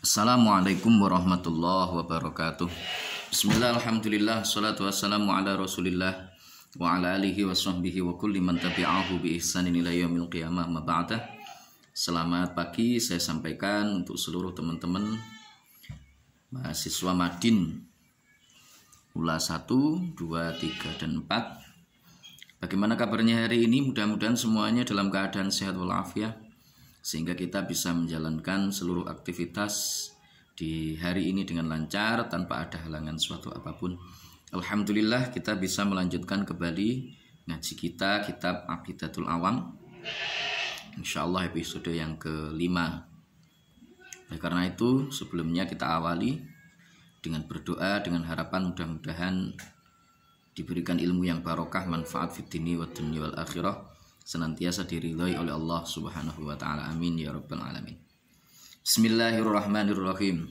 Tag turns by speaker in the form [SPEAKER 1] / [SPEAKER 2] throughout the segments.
[SPEAKER 1] Assalamualaikum warahmatullahi wabarakatuh Bismillah alhamdulillah Salatu wassalamu ala rasulillah Wa ala alihi wa sahbihi wa kulli man tabi'ahu bi ihsanin ila yawmil qiyamah ma ba'da Selamat pagi saya sampaikan untuk seluruh teman-teman Mahasiswa Madin Ula 1, 2, 3, dan 4 Bagaimana kabarnya hari ini? Mudah-mudahan semuanya dalam keadaan sehat walafiat sehingga kita bisa menjalankan seluruh aktivitas di hari ini dengan lancar tanpa ada halangan suatu apapun. Alhamdulillah kita bisa melanjutkan kembali ngaji kita kitab Abidatul Awam. Insyaallah Allah episode yang kelima. Oleh karena itu sebelumnya kita awali dengan berdoa dengan harapan mudah-mudahan diberikan ilmu yang barokah manfaat fitni wa dunia wal akhirah senantiasa diridhoi oleh Allah Subhanahu wa taala. Amin ya rabbal alamin. Bismillahirrahmanirrahim.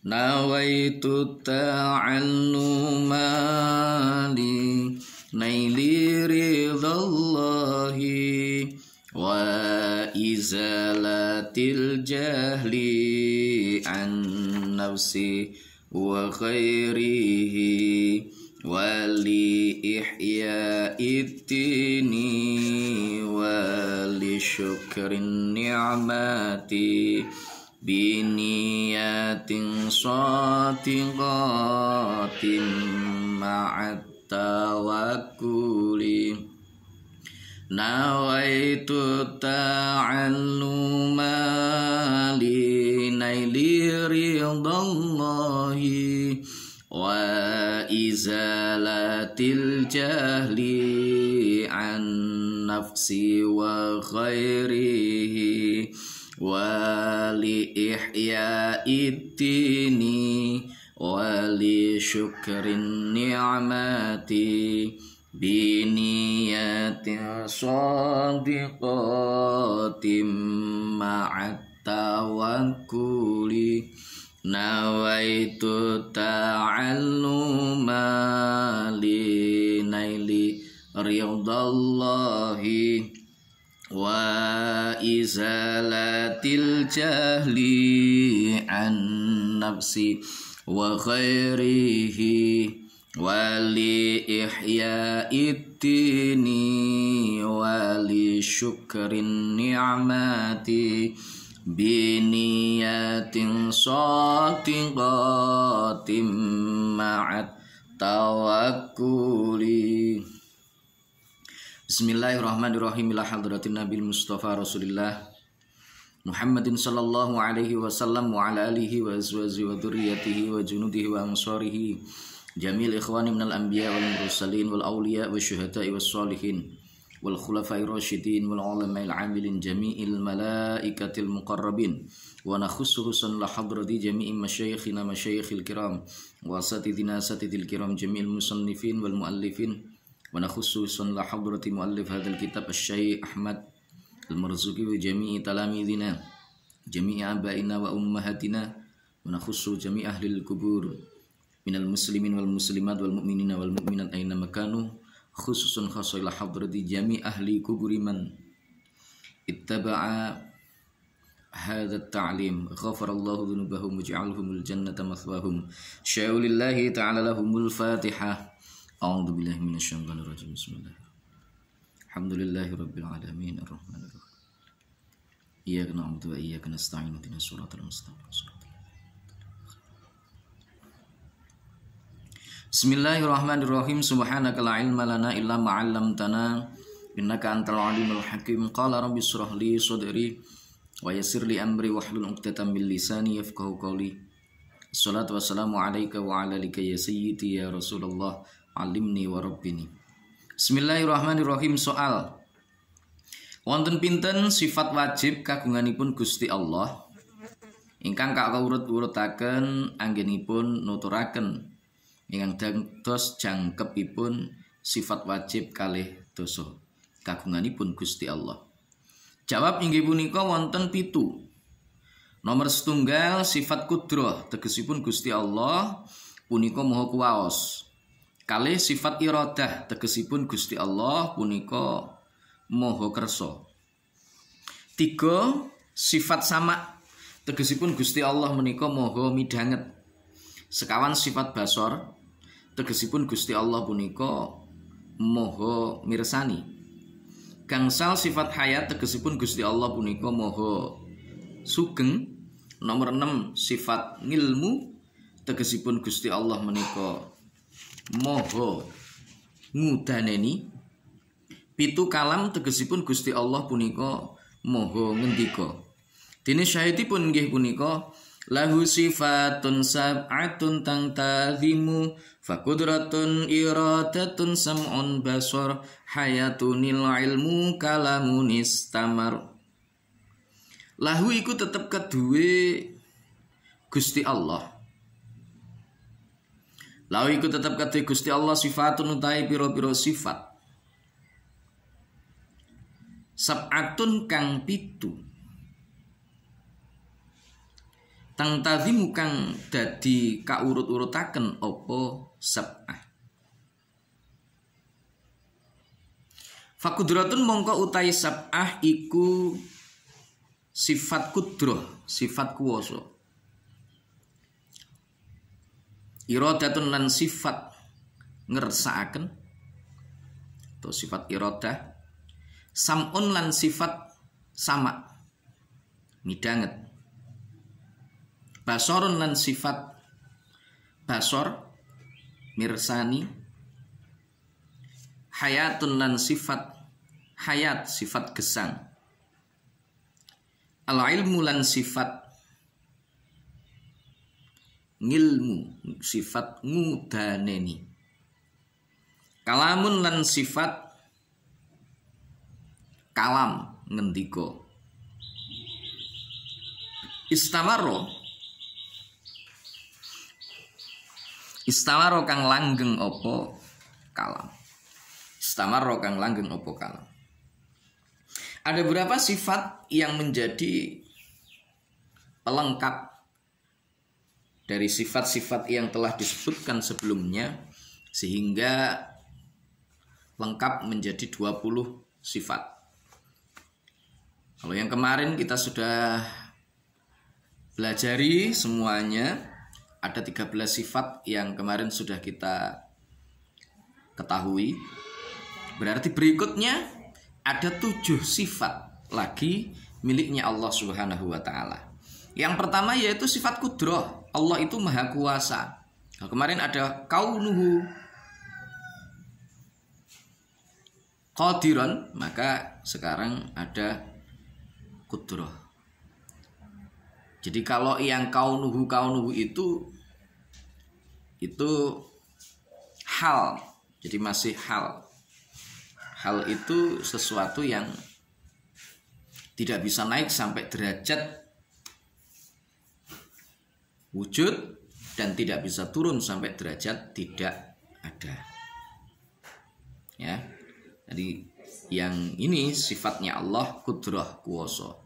[SPEAKER 1] Nawaitu ta'alluma li naili ridallahi wa izalatil jahli an nafsi wa khairihi wali ihya itini wali syukrin ni'mati biniyatin satiqatin ma'at tawakkuli nawaitu ta'allumali naili ridhamu إزالة الجهل عن نفسي وخيره ولإحياء الدين ولشكر النعمة بنية صادقة مع التوكل نويت تعلم لنيل رضا الله وإزالة الجهل عن نفسي وخيره ولإحياء الدين ولشكر النعمات biniyatin sadiqatin ma'at tawakkuli Bismillahirrahmanirrahim ila hadratin Nabil Mustafa Rasulillah Muhammadin sallallahu alaihi wasallam wa ala alihi wa azwaji wa dhurriyyatihi wa junudihi wa ansarihi jamil ikhwani minal anbiya wal mursalin wal awliya wa syuhada'i was salihin والخلفاء الراشدين والعلماء العاملين جميع الملائكة المقربين ونخص حسن لحضرة جميع مشايخنا مشايخ الكرام وأساتذنا أساتذة الكرام جميع المصنفين والمؤلفين ونخص حسن لحضرة مؤلف هذا الكتاب الشيخ أحمد المرزوقي وجميع تلاميذنا جميع آبائنا وأمهاتنا ونخص جميع أهل الكبور من المسلمين والمسلمات والمؤمنين والمؤمنات أينما كانوا khususun khasa ila hadrati jami ahli kuburi man ittaba'a هذا التعليم غفر الله ذنوبهم وجعلهم الجنة مثواهم شاء لله تعالى لهم الفاتحة أعوذ بالله من الشيطان الرجيم بسم الله الحمد لله رب العالمين الرحمن الرحيم إياك نعبد وإياك نستعين اهدنا الصراط المستقيم Bismillahirrahmanirrahim. Subhanaka la ilma lana illa ma 'allamtana innaka antal alimul hakim. Qala rabbi shrah li sadri wa yassir li amri wahlul 'uqdatam min lisani yafqahu qawli. Salatu wassalamu alayka wa ala lika ya sayyidi ya Rasulullah alimni wa rabbini. Bismillahirrahmanirrahim. Soal Wonten pinten sifat wajib kagunganipun Gusti Allah ingkang kak urut-urutaken anggenipun nuturaken ingkang dantos jangkepipun sifat wajib kalih dosa kagunganipun Gusti Allah Jawab inggih punika wonten pitu Nomor setunggal sifat kudroh tegesipun Gusti Allah punika moho kuwaos. Kalih sifat irodah tegesipun Gusti Allah punika moho kerso. Tiga sifat sama tegesipun Gusti Allah menika moho midanget. Sekawan sifat basor tegesipun Gusti Allah punika moho mirsani gangsal sifat hayat tegesipun Gusti Allah punika moho sugeng nomor 6 sifat ngilmu tegesipun Gusti Allah menika moho ngudaneni pitu kalam tegesipun Gusti Allah punika moho ngendika dene syahidipun nggih punika lahu sifatun sab'atun fa fakudratun iradatun sam'un basor hayatunil ilmu kalamun istamar lahu iku tetep kedue Gusti Allah lahu iku tetep kedue Gusti Allah sifatun utai piro-piro sifat sab'atun kang pitu tang tazimu kang dadi urut urutaken opo sab'ah Fakudratun mongko utai sab'ah iku sifat kudroh, sifat kuoso. Irodatun lan sifat ngersaaken atau sifat irodah. Sam'un lan sifat sama. Midanget basoron lan sifat basor mirsani hayatun lan sifat hayat sifat gesang al ilmu lan sifat ngilmu sifat ngudaneni kalamun lan sifat kalam ngendiko istamaro Istamaro kang langgeng opo kalam. Istamaro kang langgeng opo kalam. Ada beberapa sifat yang menjadi pelengkap dari sifat-sifat yang telah disebutkan sebelumnya sehingga lengkap menjadi 20 sifat. Kalau yang kemarin kita sudah belajari semuanya ada 13 sifat yang kemarin sudah kita ketahui. Berarti berikutnya ada tujuh sifat lagi miliknya Allah Subhanahu wa taala. Yang pertama yaitu sifat kudroh. Allah itu maha kuasa. Nah, kemarin ada kaunuhu qadiran, maka sekarang ada kudroh. Jadi kalau yang kau nuhu kau nuhu itu itu hal. Jadi masih hal. Hal itu sesuatu yang tidak bisa naik sampai derajat wujud dan tidak bisa turun sampai derajat tidak ada. Ya. Jadi yang ini sifatnya Allah kudrah kuwasa.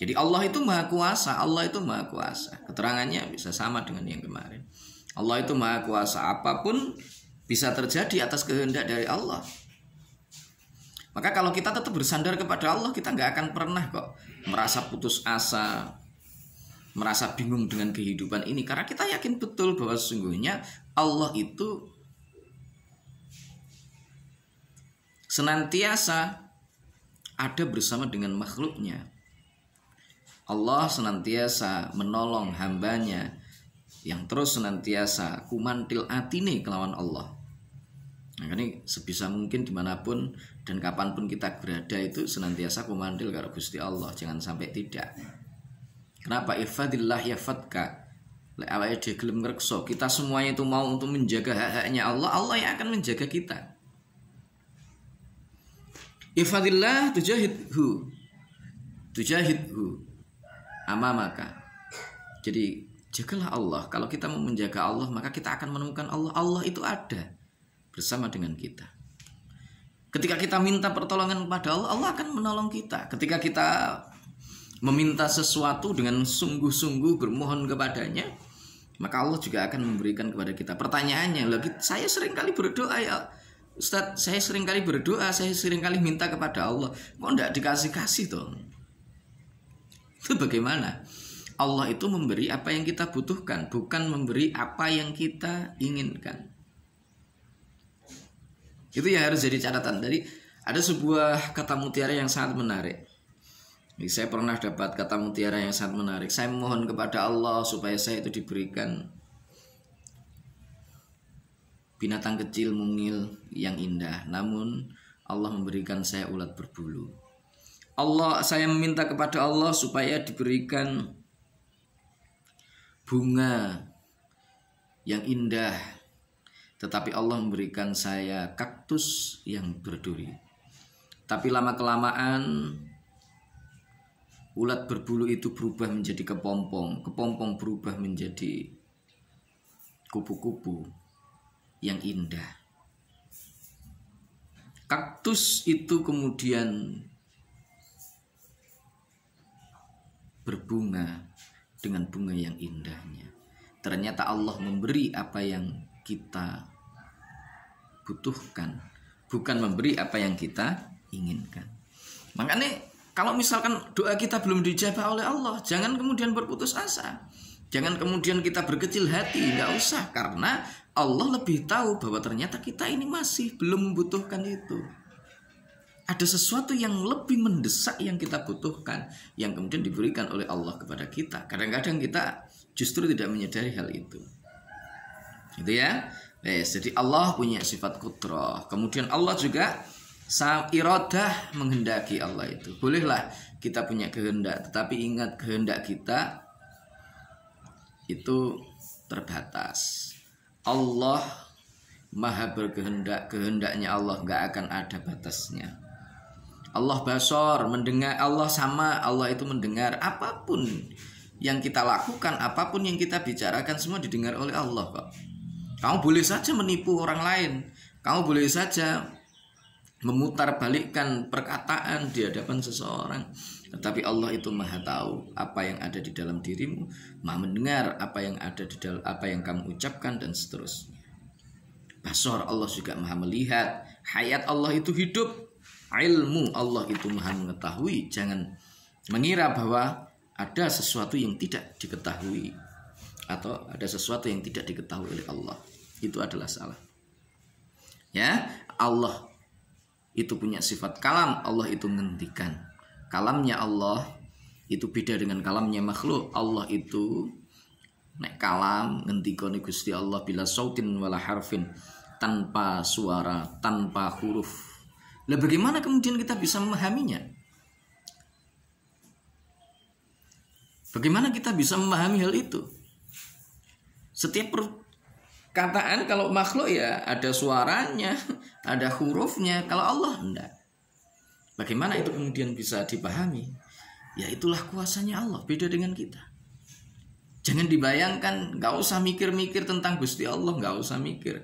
[SPEAKER 1] Jadi Allah itu maha kuasa, Allah itu maha kuasa. Keterangannya bisa sama dengan yang kemarin. Allah itu maha kuasa, apapun bisa terjadi atas kehendak dari Allah. Maka kalau kita tetap bersandar kepada Allah, kita nggak akan pernah kok merasa putus asa, merasa bingung dengan kehidupan ini. Karena kita yakin betul bahwa sesungguhnya Allah itu senantiasa ada bersama dengan makhluknya Allah senantiasa menolong hambanya yang terus senantiasa kumantil atine kelawan Allah. Nah, ini sebisa mungkin dimanapun dan kapanpun kita berada itu senantiasa kumantil karo Gusti Allah, jangan sampai tidak. Kenapa ifadillah ya fatka? kita semuanya itu mau untuk menjaga hak-haknya Allah, Allah yang akan menjaga kita. Ifadillah tujahidhu. Tujahidhu maka Jadi jagalah Allah. Kalau kita mau menjaga Allah, maka kita akan menemukan Allah. Allah itu ada bersama dengan kita. Ketika kita minta pertolongan kepada Allah, Allah akan menolong kita. Ketika kita meminta sesuatu dengan sungguh-sungguh bermohon kepadanya, maka Allah juga akan memberikan kepada kita. Pertanyaannya, lagi saya sering kali berdoa ya Ustaz, saya sering kali berdoa, saya sering kali minta kepada Allah. Kok enggak dikasih-kasih tuh itu bagaimana? Allah itu memberi apa yang kita butuhkan, bukan memberi apa yang kita inginkan. Itu yang harus jadi catatan. Jadi ada sebuah kata mutiara yang sangat menarik. Saya pernah dapat kata mutiara yang sangat menarik. Saya mohon kepada Allah supaya saya itu diberikan binatang kecil mungil yang indah. Namun Allah memberikan saya ulat berbulu. Allah saya meminta kepada Allah supaya diberikan bunga yang indah tetapi Allah memberikan saya kaktus yang berduri tapi lama kelamaan ulat berbulu itu berubah menjadi kepompong kepompong berubah menjadi kupu-kupu yang indah kaktus itu kemudian berbunga dengan bunga yang indahnya. Ternyata Allah memberi apa yang kita butuhkan, bukan memberi apa yang kita inginkan. Makanya kalau misalkan doa kita belum dijawab oleh Allah, jangan kemudian berputus asa. Jangan kemudian kita berkecil hati, nggak usah karena Allah lebih tahu bahwa ternyata kita ini masih belum membutuhkan itu ada sesuatu yang lebih mendesak yang kita butuhkan yang kemudian diberikan oleh Allah kepada kita. Kadang-kadang kita justru tidak menyadari hal itu. Gitu ya. Yes, jadi Allah punya sifat kudrah. Kemudian Allah juga irodah menghendaki Allah itu. Bolehlah kita punya kehendak, tetapi ingat kehendak kita itu terbatas. Allah maha berkehendak, kehendaknya Allah nggak akan ada batasnya. Allah basor mendengar Allah sama Allah itu mendengar apapun yang kita lakukan apapun yang kita bicarakan semua didengar oleh Allah kok kamu boleh saja menipu orang lain kamu boleh saja memutar balikkan perkataan di hadapan seseorang tetapi Allah itu maha tahu apa yang ada di dalam dirimu maha mendengar apa yang ada di dalam apa yang kamu ucapkan dan seterusnya Basor Allah juga maha melihat hayat Allah itu hidup ilmu Allah itu maha mengetahui jangan mengira bahwa ada sesuatu yang tidak diketahui atau ada sesuatu yang tidak diketahui oleh Allah itu adalah salah ya Allah itu punya sifat kalam Allah itu menghentikan kalamnya Allah itu beda dengan kalamnya makhluk Allah itu naik kalam ngendikone Gusti Allah bila sautin wala harfin tanpa suara tanpa huruf lah bagaimana kemudian kita bisa memahaminya? Bagaimana kita bisa memahami hal itu? Setiap perkataan kalau makhluk ya ada suaranya, ada hurufnya. Kalau Allah enggak. Bagaimana itu kemudian bisa dipahami? Ya itulah kuasanya Allah, beda dengan kita. Jangan dibayangkan, nggak usah mikir-mikir tentang Gusti Allah, nggak usah mikir.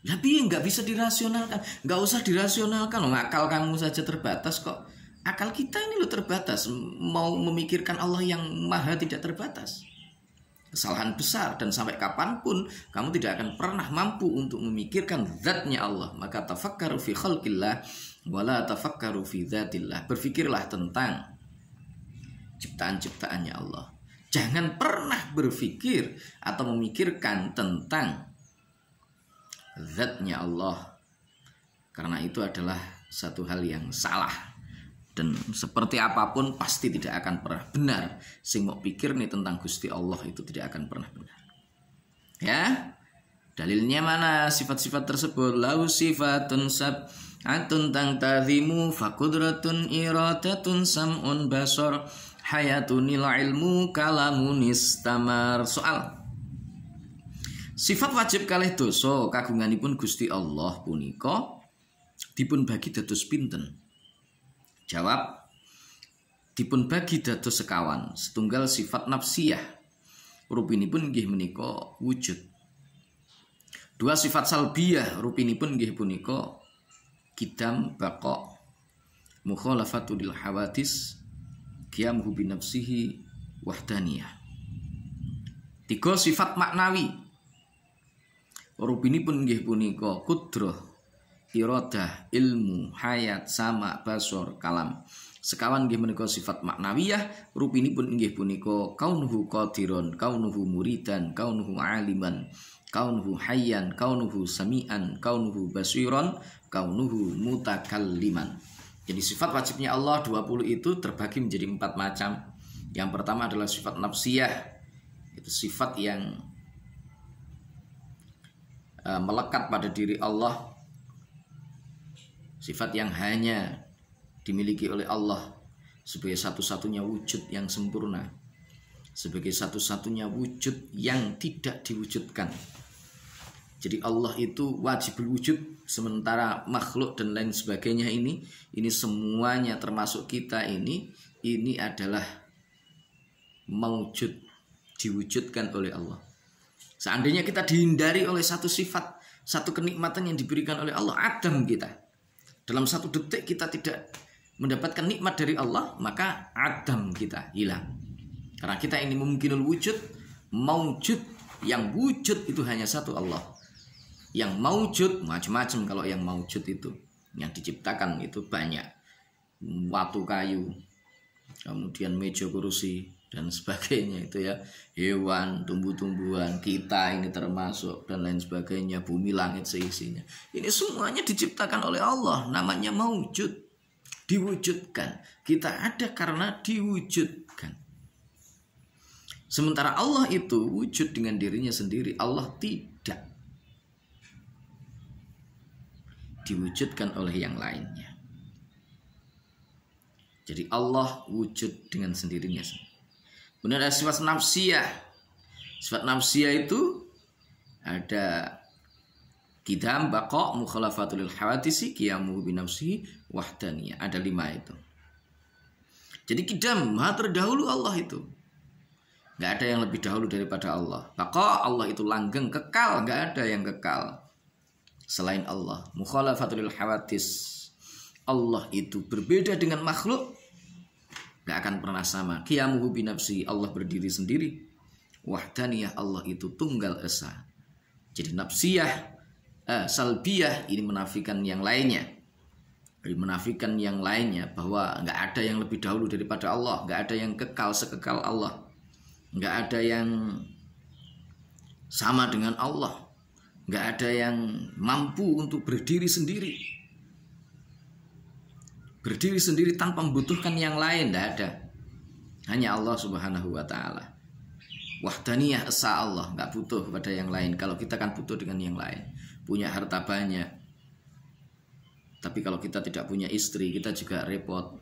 [SPEAKER 1] Tapi nggak bisa dirasionalkan, nggak usah dirasionalkan loh. Akal kamu saja terbatas kok. Akal kita ini loh terbatas. Mau memikirkan Allah yang maha tidak terbatas. Kesalahan besar dan sampai kapanpun kamu tidak akan pernah mampu untuk memikirkan zatnya Allah. Maka tafakkaru fi khalqillah wala tafakkaru fi dzatillah. Berfikirlah tentang ciptaan-ciptaannya Allah. Jangan pernah berpikir atau memikirkan tentang zatnya Allah karena itu adalah satu hal yang salah dan seperti apapun pasti tidak akan pernah benar sing mau pikir nih tentang Gusti Allah itu tidak akan pernah benar ya dalilnya mana sifat-sifat tersebut lau sifatun sab atun tang tadimu fakudratun iradatun sam'un basor hayatunil ilmu kalamun tamar soal Sifat wajib kalih dosa kagunganipun Gusti Allah punika dipun bagi dados pinten? Jawab dipun bagi dados sekawan, setunggal sifat nafsiyah. Rupinipun nggih menika wujud. Dua sifat salbiyah rupinipun nggih punika kidam baqa mukhalafatul hawadis qiyam hubin nafsihi wahdaniyah. Tiga sifat maknawi pun nggih punika kudroh irodah ilmu, hayat, sama, basor, kalam. Sekawan nggih menika sifat maknawiyah, rupini pun rupinipun kau punika kaunuhu qadiron, kaunuhu muridan, kaunuhu aliman, kaunuhu hayyan, kaunuhu samian, kaunuhu basiron, kaunuhu mutakaliman Jadi sifat wajibnya Allah 20 itu terbagi menjadi empat macam. Yang pertama adalah sifat nafsiyah. Itu sifat yang Eh, melekat pada diri Allah sifat yang hanya dimiliki oleh Allah sebagai satu-satunya wujud yang sempurna sebagai satu-satunya wujud yang tidak diwujudkan jadi Allah itu wajib wujud sementara makhluk dan lain sebagainya ini ini semuanya termasuk kita ini ini adalah mewujud diwujudkan oleh Allah Seandainya kita dihindari oleh satu sifat, satu kenikmatan yang diberikan oleh Allah, adam kita. Dalam satu detik kita tidak mendapatkan nikmat dari Allah, maka adam kita hilang. Karena kita ini memungkinkan wujud, maujud, yang wujud itu hanya satu Allah. Yang maujud macam-macam kalau yang maujud itu yang diciptakan itu banyak. Watu kayu, kemudian meja kursi, dan sebagainya itu ya hewan tumbuh-tumbuhan kita ini termasuk dan lain sebagainya bumi langit seisinya ini semuanya diciptakan oleh Allah namanya mewujud diwujudkan kita ada karena diwujudkan sementara Allah itu wujud dengan dirinya sendiri Allah tidak diwujudkan oleh yang lainnya jadi Allah wujud dengan sendirinya sendiri Kemudian ada sifat nafsiyah. Sifat nafsiyah itu ada kidam bako mukhalafatul hawatisi kiamu binamsi, wahdaniyah. Ada lima itu. Jadi kidam maha terdahulu Allah itu. Gak ada yang lebih dahulu daripada Allah. Bako Allah itu langgeng kekal, Gak ada yang kekal selain Allah. Mukhalafatul hawatis. Allah itu berbeda dengan makhluk Gak akan pernah sama qiyamuhu binafsi Allah berdiri sendiri wahdaniyah Allah itu tunggal esa jadi nafsiyah eh, salbiyah ini menafikan yang lainnya jadi menafikan yang lainnya bahwa nggak ada yang lebih dahulu daripada Allah nggak ada yang kekal sekekal Allah nggak ada yang sama dengan Allah nggak ada yang mampu untuk berdiri sendiri Berdiri sendiri tanpa membutuhkan yang lain tidak ada. Hanya Allah Subhanahu wa taala. Wahdaniyah esa Allah, nggak butuh kepada yang lain. Kalau kita kan butuh dengan yang lain. Punya harta banyak. Tapi kalau kita tidak punya istri, kita juga repot.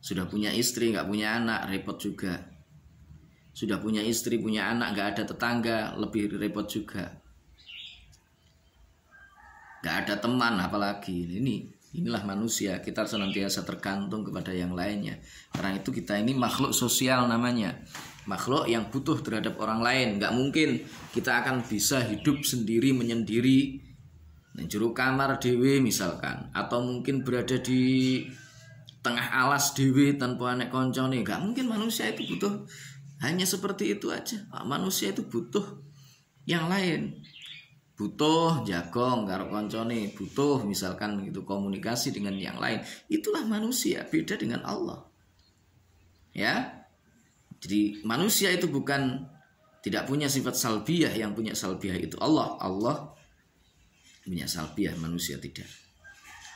[SPEAKER 1] Sudah punya istri, nggak punya anak, repot juga. Sudah punya istri, punya anak, nggak ada tetangga, lebih repot juga nggak ada teman apalagi ini Inilah manusia, kita senantiasa tergantung kepada yang lainnya. Karena itu kita ini makhluk sosial namanya. Makhluk yang butuh terhadap orang lain. Nggak mungkin kita akan bisa hidup sendiri menyendiri. Juru kamar dewi misalkan. Atau mungkin berada di tengah alas dewi tanpa anak konco nih. Nggak mungkin manusia itu butuh hanya seperti itu aja. Manusia itu butuh yang lain butuh jagong karo koncone butuh misalkan gitu komunikasi dengan yang lain itulah manusia beda dengan Allah ya jadi manusia itu bukan tidak punya sifat salbiah yang punya salbiah itu Allah Allah punya salbiah manusia tidak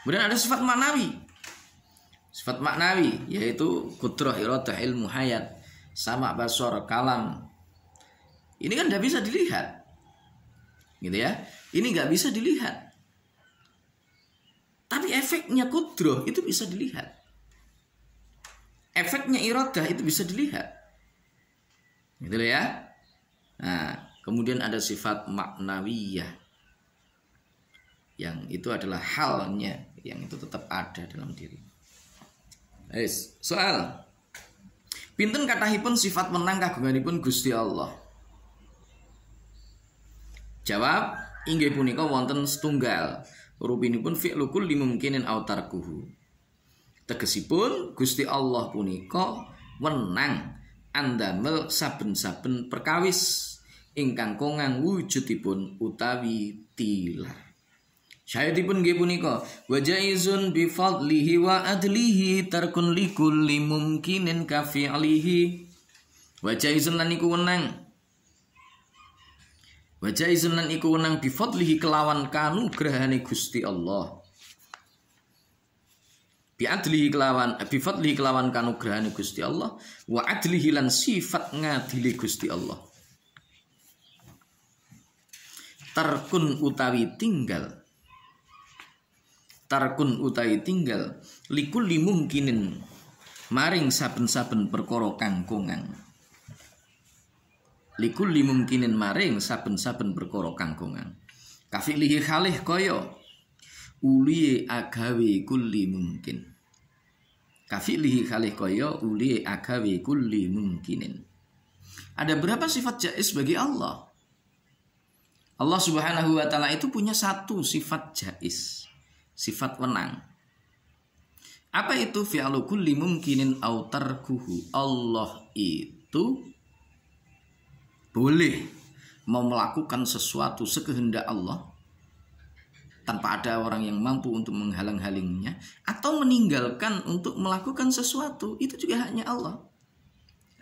[SPEAKER 1] kemudian ada sifat maknawi sifat maknawi yaitu kudroh iradah ilmu hayat sama basor kalam ini kan tidak bisa dilihat gitu ya ini nggak bisa dilihat tapi efeknya kudroh itu bisa dilihat efeknya irodah itu bisa dilihat gitu ya nah kemudian ada sifat maknawiyah yang itu adalah halnya yang itu tetap ada dalam diri soal Pinten katahipun sifat menang kagunganipun Gusti Allah. Jawab, inggih punika wonten setunggal. Rupinipun fi'lu kulli mungkinin au tarkuhu. Tegesipun Gusti Allah punika Anda andamel saben-saben perkawis ingkang kongang wujudipun utawi tilar. Syaitipun nggih punika wa jaizun bi fadlihi wa adlihi tarkun likulli mumkinin ka fi'lihi. Wa jaizun lan niku wenang Wajah izinan iku wenang bifadlihi kelawan kanugrahane Gusti Allah. Bi adlihi kelawan eh, bifadlihi kelawan kanugrahane Gusti Allah wa adlihi lan sifat ngadili Gusti Allah. Tarkun utawi tinggal Tarkun utawi tinggal likul limungkinin maring saben-saben perkara kangkungan likulli mungkinin maring saben-saben perkara kangkungan gongang kafilihi khalih kaya uli agawe kulli mungkin kafilihi khalih kaya uli agawe kulli mungkinin ada berapa sifat jais bagi Allah Allah Subhanahu wa taala itu punya satu sifat jais sifat wenang apa itu fi'lu kulli mungkinin au tarkuhu Allah itu boleh mau melakukan sesuatu sekehendak Allah tanpa ada orang yang mampu untuk menghalang-halingnya atau meninggalkan untuk melakukan sesuatu itu juga haknya Allah.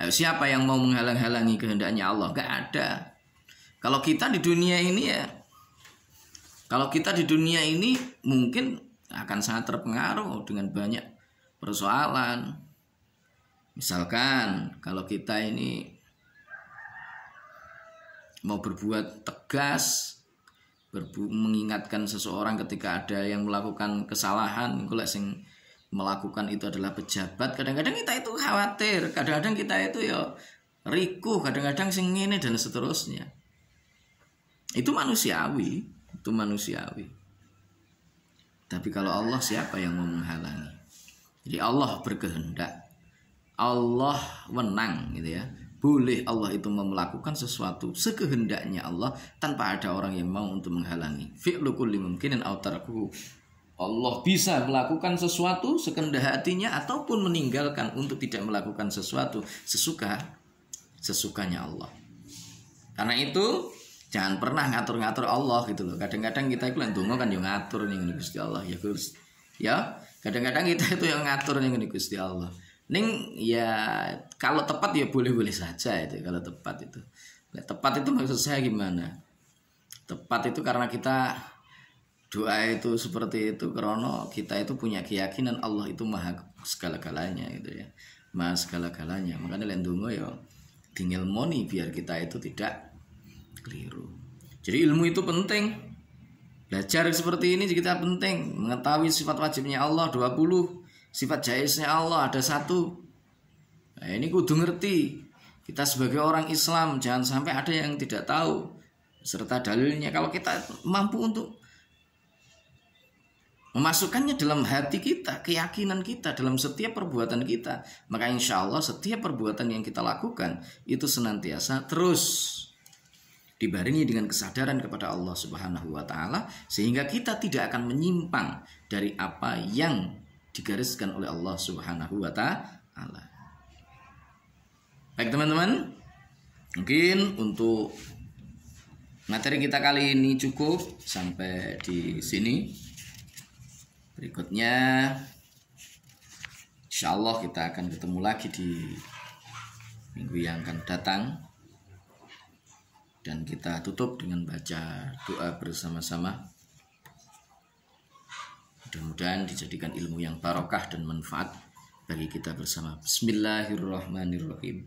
[SPEAKER 1] Nah, siapa yang mau menghalang-halangi kehendaknya Allah? Gak ada. Kalau kita di dunia ini ya, kalau kita di dunia ini mungkin akan sangat terpengaruh dengan banyak persoalan. Misalkan kalau kita ini mau berbuat tegas berbu mengingatkan seseorang ketika ada yang melakukan kesalahan kalau sing melakukan itu adalah pejabat kadang-kadang kita itu khawatir kadang-kadang kita itu ya riku kadang-kadang sing ini dan seterusnya itu manusiawi itu manusiawi tapi kalau Allah siapa yang mau menghalangi jadi Allah berkehendak Allah menang gitu ya boleh Allah itu melakukan sesuatu sekehendaknya Allah tanpa ada orang yang mau untuk menghalangi. Fi'lu kulli mungkinin Allah bisa melakukan sesuatu sekendahatinya hatinya ataupun meninggalkan untuk tidak melakukan sesuatu sesuka sesukanya Allah. Karena itu jangan pernah ngatur-ngatur Allah gitu loh. Kadang-kadang kita itu tunggu kan yang ngatur nih Gusti Allah ya Gusti. Ya, kadang-kadang kita itu yang ngatur nih Gusti Allah. Ning ya kalau tepat ya boleh-boleh saja itu kalau tepat itu. Nah, tepat itu maksud saya gimana? Tepat itu karena kita doa itu seperti itu krono kita itu punya keyakinan Allah itu maha segala-galanya gitu ya maha segala-galanya makanya dungo ya tinggal moni biar kita itu tidak keliru jadi ilmu itu penting belajar seperti ini kita penting mengetahui sifat wajibnya Allah 20 sifat jaisnya Allah ada satu nah, ini kudu ngerti kita sebagai orang Islam jangan sampai ada yang tidak tahu serta dalilnya kalau kita mampu untuk memasukkannya dalam hati kita keyakinan kita dalam setiap perbuatan kita maka insya Allah setiap perbuatan yang kita lakukan itu senantiasa terus dibarengi dengan kesadaran kepada Allah Subhanahu wa taala sehingga kita tidak akan menyimpang dari apa yang digariskan oleh Allah Subhanahu wa taala. Baik teman-teman, mungkin untuk materi kita kali ini cukup sampai di sini. Berikutnya Insya Allah kita akan ketemu lagi di minggu yang akan datang dan kita tutup dengan baca doa bersama-sama. Mudah-mudahan dijadikan ilmu yang barokah dan manfaat bagi kita bersama. Bismillahirrahmanirrahim.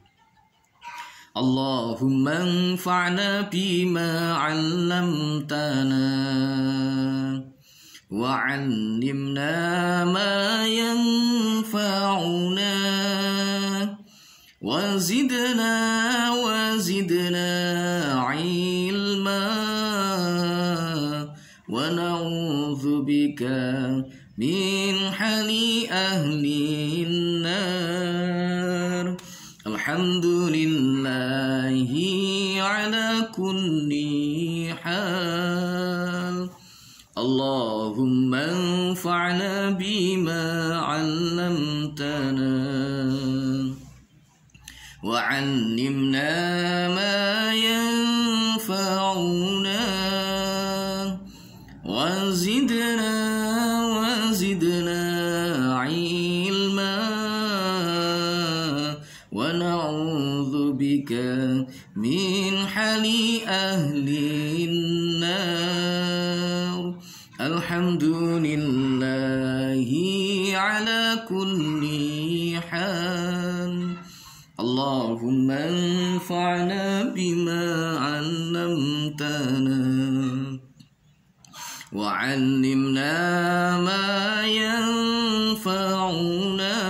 [SPEAKER 1] Allahumma fa'na bima 'allamtana wa ma yanfa'una wa zidna wa zidna 'ilma أعوذ بك من حل أهل النار الحمد لله على كل حال اللهم انفعنا بما علمتنا وعلمنا ما لأهل النار الحمد لله على كل حال اللهم انفعنا بما علمتنا وعلمنا ما ينفعنا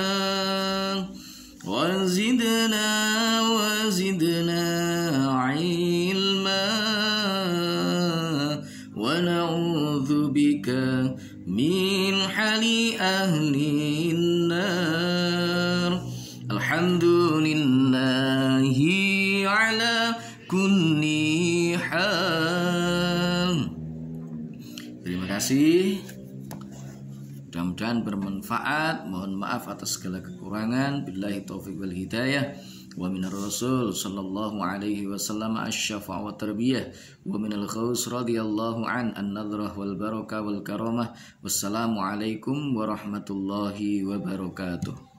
[SPEAKER 1] mudah-mudahan bermanfaat. Mohon maaf atas segala kekurangan. Billahi taufiq wal hidayah. Wa min rasul sallallahu alaihi wasallam asyafa wa tarbiyah wa min al khaus radhiyallahu an an nadrah wal baraka wal karamah. Wassalamu alaikum warahmatullahi wabarakatuh.